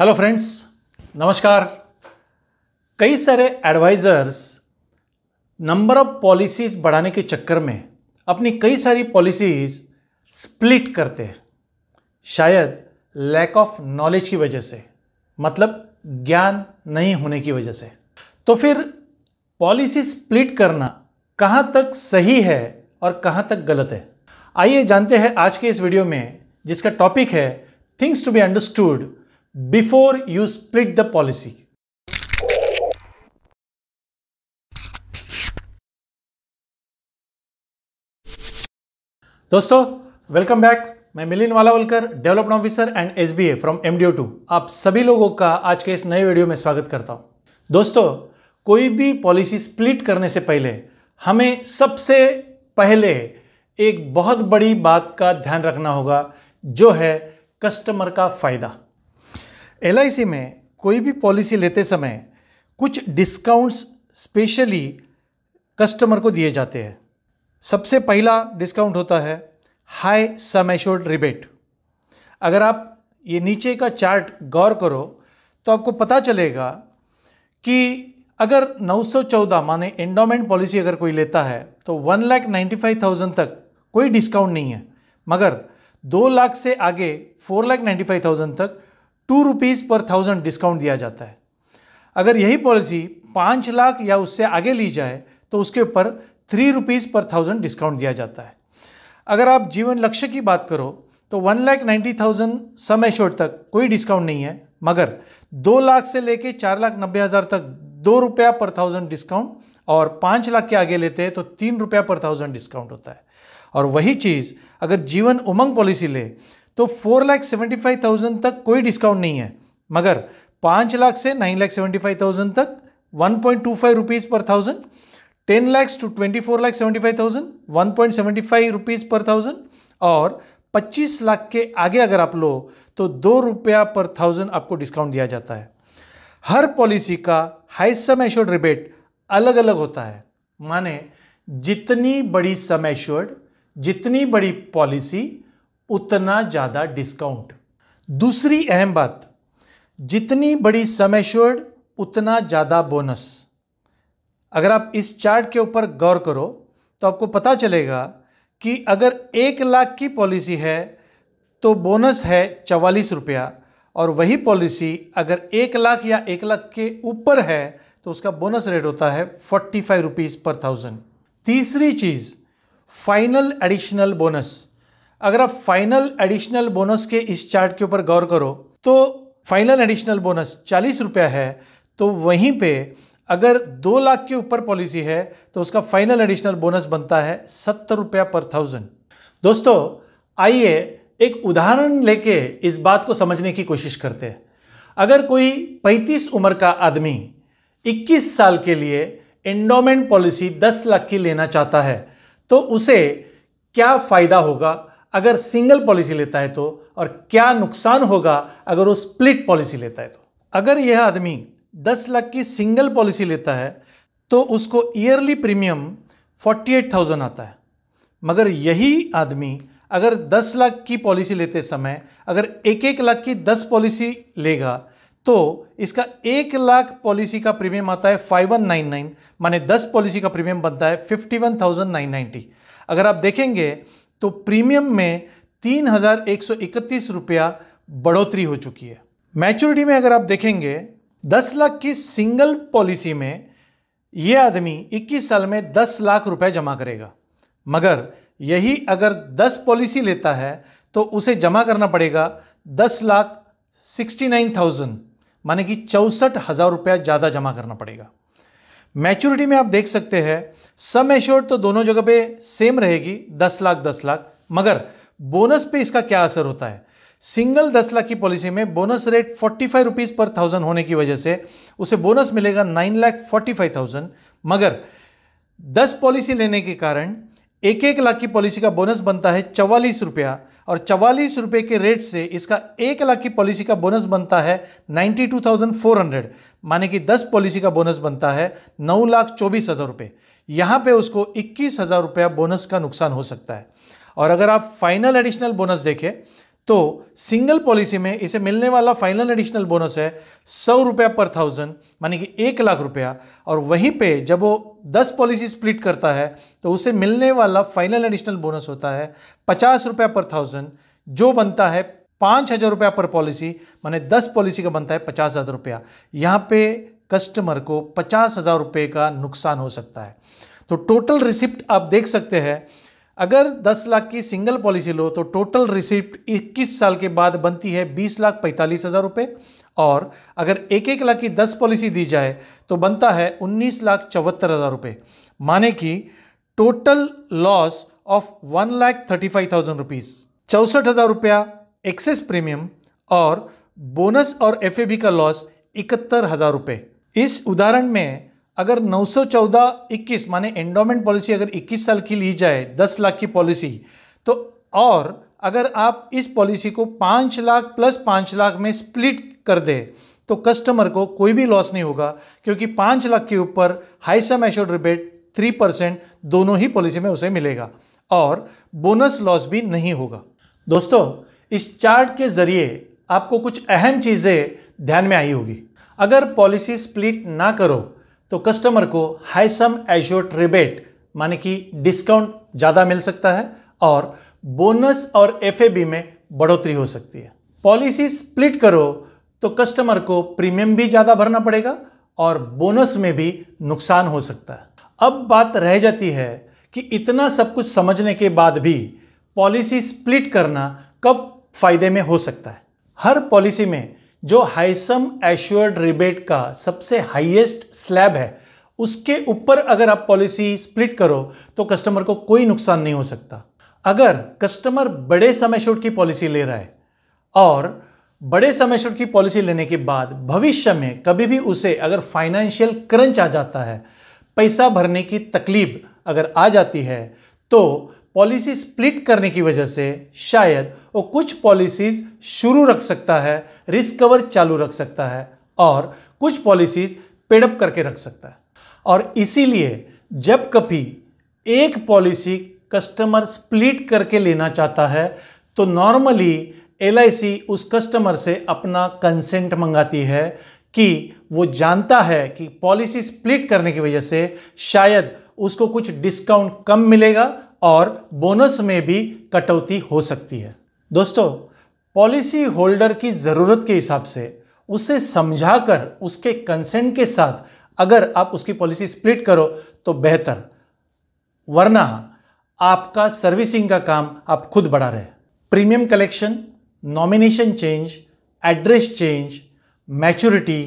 Hello friends नमस्कार कई सारे एडवाइज़र्स नंबर ऑफ पॉलिसीज़ बढ़ाने के चक्कर में अपनी कई सारी पॉलिसीज़ स्प्लिट करते हैं शायद लैक ऑफ नॉलेज की वजह से मतलब ज्ञान नहीं होने की वजह से तो फिर पॉलिसी स्प्लिट करना कहाँ तक सही है और कहाँ तक गलत है आइए जानते हैं आज के इस वीडियो में जिसका टॉपिक है things to be understood before you split the policy. दोस्तों वेलकम बैक मैं Milin Walawalkar development officer and S B A from M D O to आप सभी लोगों का आज के इस नए वीडियो में स्वागत करता हूं दोस्तों कोई भी पॉलिसी स्प्लिट करने से पहले हमें सबसे पहले एक बहुत बड़ी बात का ध्यान रखना होगा जो है कस्टमर का फ़ायदा एल में कोई भी पॉलिसी लेते समय कुछ डिस्काउंट्स स्पेशली कस्टमर को दिए जाते हैं सबसे पहला डिस्काउंट होता है हाई सम एश्योर्ड रिबेट अगर आप ये नीचे का चार्ट गौर करो तो आपको पता चलेगा कि अगर 914 माने एंडोमेंट पॉलिसी अगर कोई लेता है तो one lakh ninety five thousand तक कोई डिस्काउंट नहीं है मगर दो लाख से आगे four lakh ninety five thousand तक two rupees per thousand discount दिया जाता है अगर यही पॉलिसी पाँच लाख या उससे आगे ली जाए तो उसके ऊपर three rupees per thousand discount दिया जाता है अगर आप जीवन लक्ष्य की बात करो तो one lakh ninety thousand sum assure तक कोई डिस्काउंट नहीं है मगर दो लाख से लेके चार लाख नब्बे हज़ार तक दो रुपया पर थाउजेंड डिस्काउंट और पाँच लाख के आगे लेते हैं तो तीन रुपया पर थाउजेंड डिस्काउंट होता है और वही चीज़ अगर जीवन उमंग पॉलिसी ले तो four lakh seventy five thousand तक कोई डिस्काउंट नहीं है मगर पाँच लाख से nine lakh seventy five thousand तक one point two five rupees per thousand ten lakhs to twenty four lakh seventy five thousand one point seventy five rupees per thousand और पच्चीस लाख के आगे अगर आप लो तो दो रुपया पर थाउजेंड आपको डिस्काउंट दिया जाता है हर पॉलिसी का हाई सम एश्योर्ड रिबेट अलग अलग होता है माने जितनी बड़ी सम एश्योर्ड जितनी बड़ी पॉलिसी उतना ज़्यादा डिस्काउंट दूसरी अहम बात जितनी बड़ी समय शोर्ड उतना ज़्यादा बोनस अगर आप इस चार्ट के ऊपर गौर करो तो आपको पता चलेगा कि अगर एक लाख की पॉलिसी है तो बोनस है चवालीस रुपया और वही पॉलिसी अगर एक लाख या एक लाख के ऊपर है तो उसका बोनस रेट होता है forty five rupees per thousand तीसरी चीज़ फाइनल एडिशनल बोनस अगर आप फाइनल एडिशनल बोनस के इस चार्ट के ऊपर गौर करो तो फाइनल एडिशनल बोनस चालीस रुपया है तो वहीं पे अगर दो लाख के ऊपर पॉलिसी है तो उसका फाइनल एडिशनल बोनस बनता है सत्तर रुपया पर थाउजेंड दोस्तों आइए एक उदाहरण लेके इस बात को समझने की कोशिश करते हैं अगर कोई 35 उम्र का आदमी 21 साल के लिए एंडोमेंट पॉलिसी 10 लाख की लेना चाहता है तो उसे क्या फ़ायदा होगा अगर सिंगल पॉलिसी लेता है तो और क्या नुकसान होगा अगर वो स्प्लिट पॉलिसी लेता है तो अगर यह आदमी 10 लाख की सिंगल पॉलिसी लेता है तो उसको ईयरली प्रीमियम 48,000 आता है मगर यही आदमी अगर 10 लाख की पॉलिसी लेते समय अगर एक एक लाख की 10 पॉलिसी लेगा तो इसका एक लाख पॉलिसी का प्रीमियम आता है 5199 माने 10 पॉलिसी का प्रीमियम बनता है 51,990 अगर आप देखेंगे तो प्रीमियम में तीन हज़ार एक सौ इकतीस रुपया बढ़ोतरी हो चुकी है मैच्योरिटी में अगर आप देखेंगे दस लाख की सिंगल पॉलिसी में यह आदमी 21 साल में 10 लाख रुपए जमा करेगा मगर यही अगर 10 पॉलिसी लेता है तो उसे जमा करना पड़ेगा 10 लाख सिक्सटी नाइन थाउजेंड माने कि चौंसठ हज़ार रुपया ज़्यादा जमा करना पड़ेगा मैच्योरिटी में आप देख सकते हैं सम एश्योर्ड तो दोनों जगह पे सेम रहेगी दस लाख दस लाख मगर बोनस पे इसका क्या असर होता है सिंगल दस लाख की पॉलिसी में bonus rate forty five rupees per thousand होने की वजह से उसे बोनस मिलेगा nine lakh forty five thousand मगर दस पॉलिसी लेने के कारण एक एक लाख की पॉलिसी का बोनस बनता है चवालीस रुपया और चवालीस रुपये के रेट से इसका एक लाख की पॉलिसी का बोनस बनता है ninety two thousand four hundred माने कि दस पॉलिसी का बोनस बनता है नौ लाख चौबीस हज़ार रुपये यहाँ पर उसको इक्कीस हज़ार रुपया बोनस का नुकसान हो सकता है और अगर आप फाइनल एडिशनल बोनस देखें तो सिंगल पॉलिसी में इसे मिलने वाला फाइनल एडिशनल बोनस है सौ रुपया पर थाउजेंड मानी कि एक लाख रुपया और वहीं पे जब वो दस पॉलिसी स्प्लिट करता है तो उसे मिलने वाला फाइनल एडिशनल बोनस होता है पचास रुपया पर थाउजेंड जो बनता है पाँच हज़ार रुपया पर पॉलिसी माने दस पॉलिसी का बनता है पचास हज़ार रुपया यहाँ पे कस्टमर को पचास हज़ार रुपये का नुकसान हो सकता है तो टोटल रिसिप्ट आप देख सकते हैं अगर 10 लाख की सिंगल पॉलिसी लो तो टोटल रिसिप्ट 21 साल के बाद बनती है बीस लाख पैंतालीस हज़ार रुपये और अगर एक एक लाख की 10 पॉलिसी दी जाए तो बनता है उन्नीस लाख चौहत्तर हज़ार रुपये माने कि total loss of one lakh thirty five thousand rupees चौंसठ हज़ार रुपया एक्सेस प्रीमियम और बोनस और एफ का लॉस इकहत्तर हज़ार रुपये इस उदाहरण में अगर 914 इक्कीस माने एंडोमेंट पॉलिसी अगर 21 साल की ली जाए 10 लाख की पॉलिसी तो और अगर आप इस पॉलिसी को 5 लाख प्लस 5 लाख में स्प्लिट कर दे तो कस्टमर को कोई भी लॉस नहीं होगा क्योंकि 5 लाख के ऊपर high sum assured rebate 3 percent दोनों ही पॉलिसी में उसे मिलेगा और बोनस लॉस भी नहीं होगा दोस्तों इस चार्ट के ज़रिए आपको कुछ अहम चीज़ें ध्यान में आई होगी अगर पॉलिसी स्प्लिट ना करो तो कस्टमर को हाईसम एश्योर्ड रिबेट माने कि डिस्काउंट ज़्यादा मिल सकता है और बोनस और एफ में बढ़ोतरी हो सकती है पॉलिसी स्प्लिट करो तो कस्टमर को प्रीमियम भी ज़्यादा भरना पड़ेगा और बोनस में भी नुकसान हो सकता है अब बात रह जाती है कि इतना सब कुछ समझने के बाद भी पॉलिसी स्प्लिट करना कब फायदे में हो सकता है हर पॉलिसी में जो हाइसम एश्योर्ड रिबेट का सबसे हाईएस्ट स्लैब है उसके ऊपर अगर आप पॉलिसी स्प्लिट करो तो कस्टमर को कोई नुकसान नहीं हो सकता अगर कस्टमर बड़े समय शोट की पॉलिसी ले रहा है और बड़े समय शोट की पॉलिसी लेने के बाद भविष्य में कभी भी उसे अगर फाइनेंशियल क्रंच आ जाता है पैसा भरने की तकलीफ अगर आ जाती है तो पॉलिसी स्प्लिट करने की वजह से शायद वो कुछ पॉलिसीज़ शुरू रख सकता है रिस्क कवर चालू रख सकता है और कुछ पॉलिसीज़ पेडअप करके रख सकता है और इसीलिए जब कभी एक पॉलिसी कस्टमर स्प्लिट करके लेना चाहता है तो नॉर्मली एल उस कस्टमर से अपना कंसेंट मंगाती है कि वो जानता है कि पॉलिसी स्प्लिट करने की वजह से शायद उसको कुछ डिस्काउंट कम मिलेगा और बोनस में भी कटौती हो सकती है दोस्तों पॉलिसी होल्डर की ज़रूरत के हिसाब से उसे समझाकर उसके कंसेंट के साथ अगर आप उसकी पॉलिसी स्प्लिट करो तो बेहतर वरना आपका सर्विसिंग का काम आप खुद बढ़ा रहे premium collection nomination change address change maturity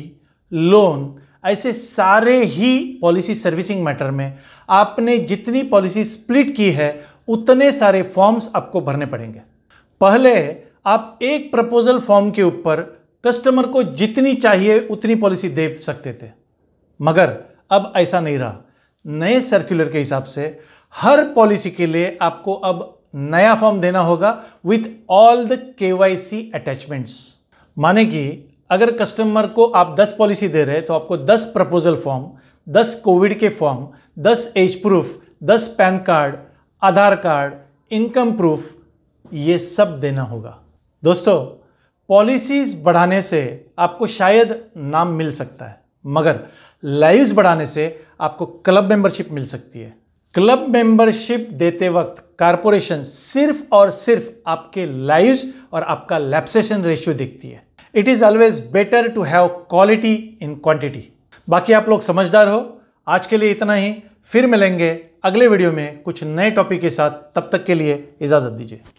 loan ऐसे सारे ही पॉलिसी सर्विसिंग मैटर में आपने जितनी पॉलिसी स्प्लिट की है उतने सारे फॉर्म्स आपको भरने पड़ेंगे पहले आप एक प्रपोजल फॉर्म के ऊपर कस्टमर को जितनी चाहिए उतनी पॉलिसी दे सकते थे मगर अब ऐसा नहीं रहा नए सर्कुलर के हिसाब से हर पॉलिसी के लिए आपको अब नया फॉर्म देना होगा with all the K Y C attachments माने कि अगर कस्टमर को आप 10 पॉलिसी दे रहे हैं तो आपको 10 प्रपोजल फॉर्म 10 कोविड के form 10 age proof 10 PAN card Aadhaar card income proof ये सब देना होगा दोस्तों पॉलिसीज बढ़ाने से आपको शायद नाम मिल सकता है मगर लाइव्स बढ़ाने से आपको क्लब मेंबरशिप मिल सकती है क्लब मेंबरशिप देते वक्त कारपोरेशन सिर्फ और सिर्फ आपके लाइव्स और आपका लैप्सेशन रेशियो देखती है it is always better to have quality in quantity बाकी आप लोग समझदार हो आज के लिए इतना ही फिर मिलेंगे अगले वीडियो में कुछ नए टॉपिक के साथ तब तक के लिए इजाज़त दीजिए